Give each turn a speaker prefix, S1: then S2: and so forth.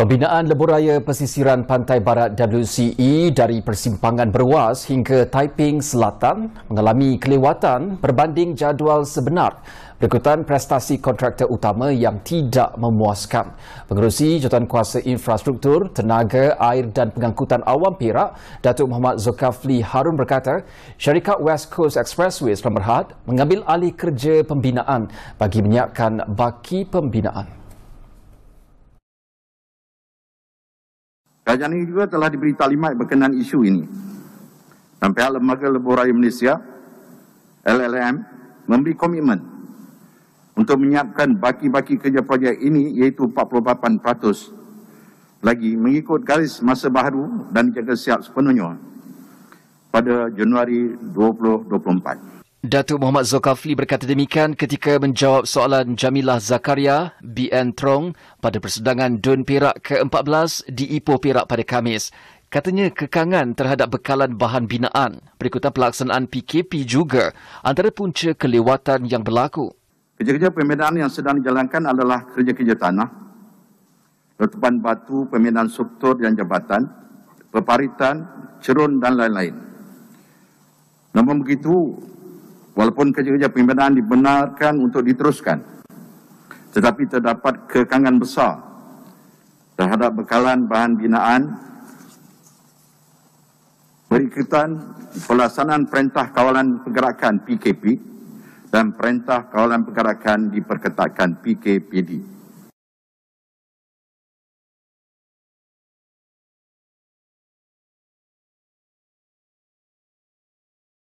S1: Pembinaan lebuh raya pesisiran Pantai Barat WCE dari persimpangan Beruas hingga Taiping Selatan mengalami kelewatan berbanding jadual sebenar berikutan prestasi kontraktor utama yang tidak memuaskan. Pengerusi Kuasa Infrastruktur, Tenaga, Air dan Pengangkutan Awam Perak, Datuk Muhammad Zulkafli Harun berkata, syarikat West Coast Expressways Pemerhat mengambil alih kerja pembinaan bagi menyiapkan baki pembinaan.
S2: Kajian ini juga telah diberi talimat berkenaan isu ini. sampai pihak Lembaga Leburai Malaysia, LLM, memberi komitmen untuk menyiapkan baki-baki kerja projek ini iaitu 48% lagi mengikut garis masa baru dan jaga siap sepenuhnya pada Januari 2024.
S1: Datuk Muhammad Zokafli berkata demikian ketika menjawab soalan Jamilah Zakaria, BN Trong, pada persidangan Dun Perak ke-14 di Ipoh Perak pada Khamis. Katanya kekangan terhadap bekalan bahan binaan berikutan pelaksanaan PKP juga antara punca kelewatan yang berlaku. Kerja-kerja
S2: pembinaan yang sedang dijalankan adalah kerja-kerja tanah, letupan batu, pembinaan struktur dan jabatan, peparitan, cerun dan lain-lain. Namun begitu, Walaupun kerja-kerja pembinaan dibenarkan untuk diteruskan, tetapi terdapat kekangan besar terhadap bekalan bahan binaan berikutan pelaksanaan Perintah Kawalan Pergerakan PKP dan Perintah Kawalan Pergerakan diperketatkan PKPD.